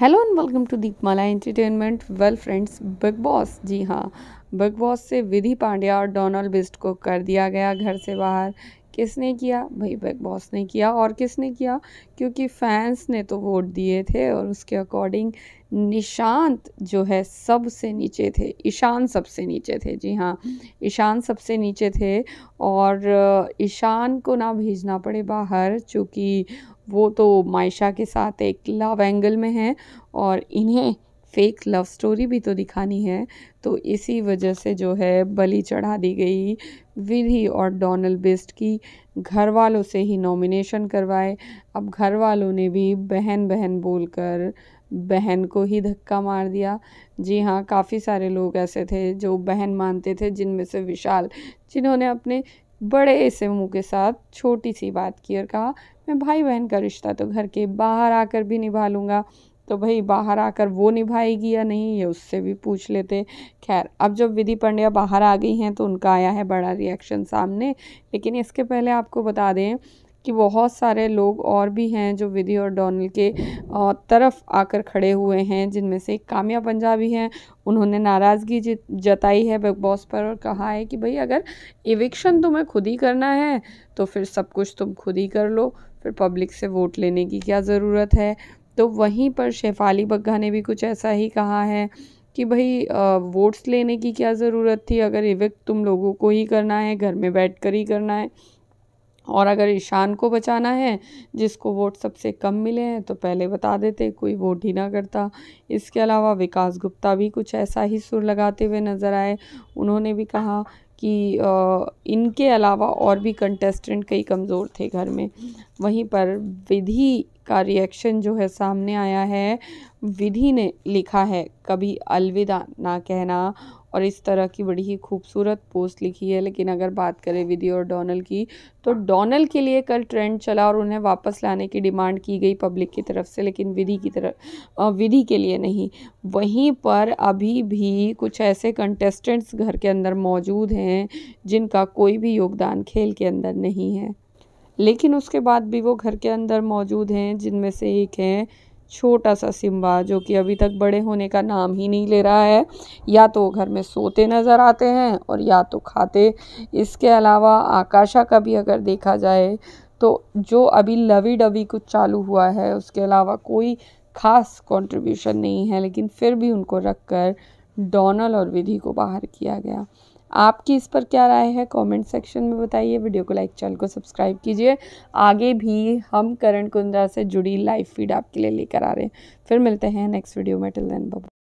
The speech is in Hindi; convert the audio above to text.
hello and welcome to Deepmala entertainment well friends Bigg Boss जी हाँ बिग बॉस से विधि पांड्या और डोनाल्ड बिस्ट को कर दिया गया घर से बाहर किसने किया भाई बिग बॉस ने किया और किसने किया क्योंकि फैंस ने तो वोट दिए थे और उसके अकॉर्डिंग निशांत जो है सबसे नीचे थे ईशान सबसे नीचे थे जी हाँ ईशान सबसे नीचे थे और ईशान को ना भेजना पड़े बाहर चूँकि वो तो मायशा के साथ एक लव एंगल में है और इन्हें फेक लव स्टोरी भी तो दिखानी है तो इसी वजह से जो है बलि चढ़ा दी गई विधि और डोनल बेस्ट की घर वालों से ही नॉमिनेशन करवाए अब घर वालों ने भी बहन बहन बोलकर बहन को ही धक्का मार दिया जी हाँ काफ़ी सारे लोग ऐसे थे जो बहन मानते थे जिनमें से विशाल जिन्होंने अपने बड़े ऐसे मुँह के साथ छोटी सी बात की और कहा मैं भाई बहन का रिश्ता तो घर के बाहर आकर भी निभा लूँगा तो भाई बाहर आकर वो निभाएगी या नहीं ये उससे भी पूछ लेते खैर अब जब विधि पंड्या बाहर आ गई हैं तो उनका आया है बड़ा रिएक्शन सामने लेकिन इसके पहले आपको बता दें कि बहुत सारे लोग और भी हैं जो विधि और डोनल के तरफ आकर खड़े हुए हैं जिनमें से एक काम्या पंजाबी हैं उन्होंने नाराज़गी जताई है बिग बॉस पर और कहा है कि भाई अगर इविक्शन तुम्हें खुद ही करना है तो फिर सब कुछ तुम खुद ही कर लो फिर पब्लिक से वोट लेने की क्या ज़रूरत है तो वहीं पर शेफाली बग्घा ने भी कुछ ऐसा ही कहा है कि भाई वोट्स लेने की क्या ज़रूरत थी अगर इवेक्ट तुम लोगों को ही करना है घर में बैठ कर ही करना है और अगर ईशान को बचाना है जिसको वोट सबसे कम मिले हैं तो पहले बता देते कोई वोट ही ना करता इसके अलावा विकास गुप्ता भी कुछ ऐसा ही सुर लगाते हुए नज़र आए उन्होंने भी कहा कि इनके अलावा और भी कंटेस्टेंट कई कमज़ोर थे घर में वहीं पर विधि का रिएक्शन जो है सामने आया है विधि ने लिखा है कभी अलविदा ना कहना और इस तरह की बड़ी ही खूबसूरत पोस्ट लिखी है लेकिन अगर बात करें विधि और डोनल की तो डोनल के लिए कल ट्रेंड चला और उन्हें वापस लाने की डिमांड की गई पब्लिक की तरफ से लेकिन विधि की तरफ विधि के लिए नहीं वहीं पर अभी भी कुछ ऐसे कंटेस्टेंट्स घर के अंदर मौजूद हैं जिनका कोई भी योगदान खेल के अंदर नहीं है लेकिन उसके बाद भी वो घर के अंदर मौजूद हैं जिनमें से एक हैं छोटा सा सिम्बा जो कि अभी तक बड़े होने का नाम ही नहीं ले रहा है या तो घर में सोते नज़र आते हैं और या तो खाते इसके अलावा आकाशा का भी अगर देखा जाए तो जो अभी लवी डवी कुछ चालू हुआ है उसके अलावा कोई खास कंट्रीब्यूशन नहीं है लेकिन फिर भी उनको रखकर डोनल और विधि को बाहर किया गया आपकी इस पर क्या राय है कमेंट सेक्शन में बताइए वीडियो को लाइक चैनल को सब्सक्राइब कीजिए आगे भी हम करण कुंद्रा से जुड़ी लाइव फीड आपके लिए लेकर आ रहे हैं फिर मिलते हैं नेक्स्ट वीडियो में टिल देन बाबू